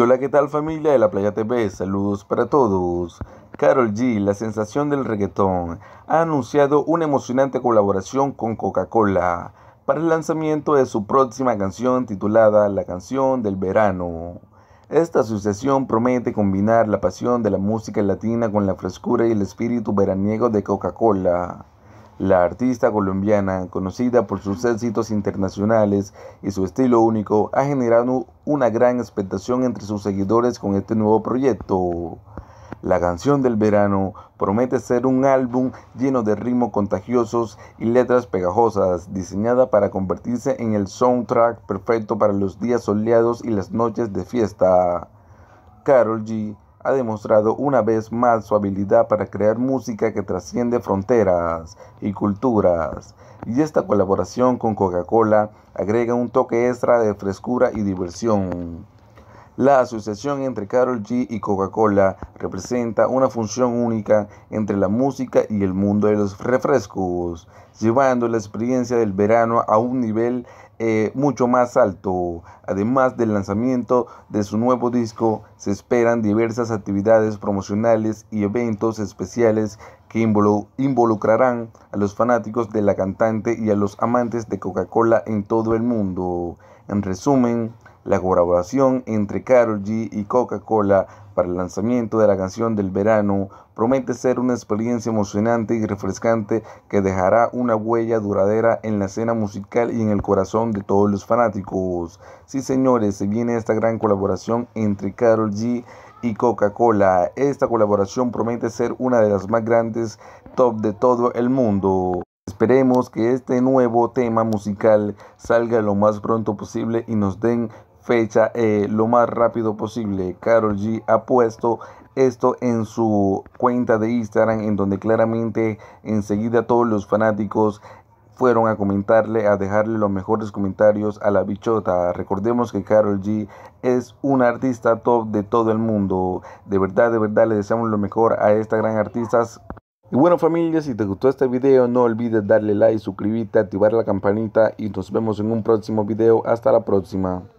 hola, ¿qué tal familia de la Playa TV? Saludos para todos. Carol G, la sensación del reggaetón, ha anunciado una emocionante colaboración con Coca-Cola para el lanzamiento de su próxima canción titulada La canción del verano. Esta asociación promete combinar la pasión de la música latina con la frescura y el espíritu veraniego de Coca-Cola. La artista colombiana, conocida por sus éxitos internacionales y su estilo único, ha generado una gran expectación entre sus seguidores con este nuevo proyecto. La canción del verano promete ser un álbum lleno de ritmos contagiosos y letras pegajosas, diseñada para convertirse en el soundtrack perfecto para los días soleados y las noches de fiesta. Carol G ha demostrado una vez más su habilidad para crear música que trasciende fronteras y culturas, y esta colaboración con Coca-Cola agrega un toque extra de frescura y diversión. La asociación entre Carol G y Coca-Cola representa una función única entre la música y el mundo de los refrescos, llevando la experiencia del verano a un nivel eh, mucho más alto. Además del lanzamiento de su nuevo disco, se esperan diversas actividades promocionales y eventos especiales que involucrarán a los fanáticos de la cantante y a los amantes de Coca-Cola en todo el mundo. En resumen, la colaboración entre Carol G y Coca-Cola para el lanzamiento de la canción del verano promete ser una experiencia emocionante y refrescante que dejará una huella duradera en la escena musical y en el corazón de todos los fanáticos. Sí, señores, se viene esta gran colaboración entre Carol G y Coca-Cola. Esta colaboración promete ser una de las más grandes top de todo el mundo. Esperemos que este nuevo tema musical salga lo más pronto posible y nos den fecha eh, lo más rápido posible. Carol G ha puesto esto en su cuenta de Instagram en donde claramente enseguida todos los fanáticos fueron a comentarle, a dejarle los mejores comentarios a la bichota. Recordemos que Carol G es un artista top de todo el mundo. De verdad, de verdad, le deseamos lo mejor a esta gran artista. Y bueno familia, si te gustó este video no olvides darle like, suscribirte, activar la campanita y nos vemos en un próximo video. Hasta la próxima.